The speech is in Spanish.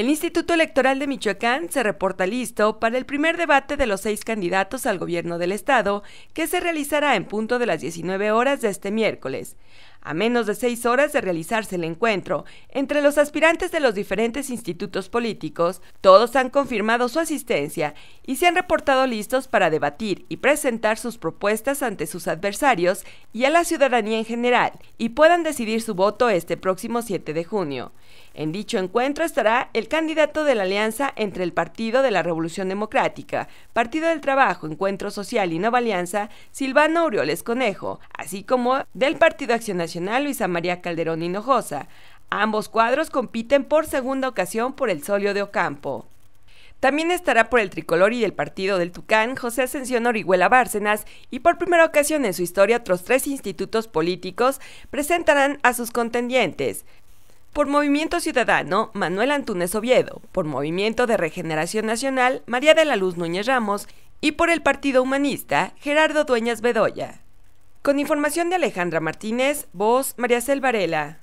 El Instituto Electoral de Michoacán se reporta listo para el primer debate de los seis candidatos al gobierno del Estado, que se realizará en punto de las 19 horas de este miércoles a menos de seis horas de realizarse el encuentro, entre los aspirantes de los diferentes institutos políticos, todos han confirmado su asistencia y se han reportado listos para debatir y presentar sus propuestas ante sus adversarios y a la ciudadanía en general, y puedan decidir su voto este próximo 7 de junio. En dicho encuentro estará el candidato de la alianza entre el Partido de la Revolución Democrática, Partido del Trabajo, Encuentro Social y Nueva Alianza, Silvano Aureoles Conejo, así como del Partido Acción Luisa María Calderón Hinojosa. Ambos cuadros compiten por segunda ocasión por el solio de Ocampo. También estará por el tricolor y el partido del Tucán José Ascensión Orihuela Bárcenas y por primera ocasión en su historia otros tres institutos políticos presentarán a sus contendientes. Por Movimiento Ciudadano, Manuel Antunes Oviedo, por Movimiento de Regeneración Nacional, María de la Luz Núñez Ramos y por el Partido Humanista, Gerardo Dueñas Bedoya. Con información de Alejandra Martínez, voz María Selvarela.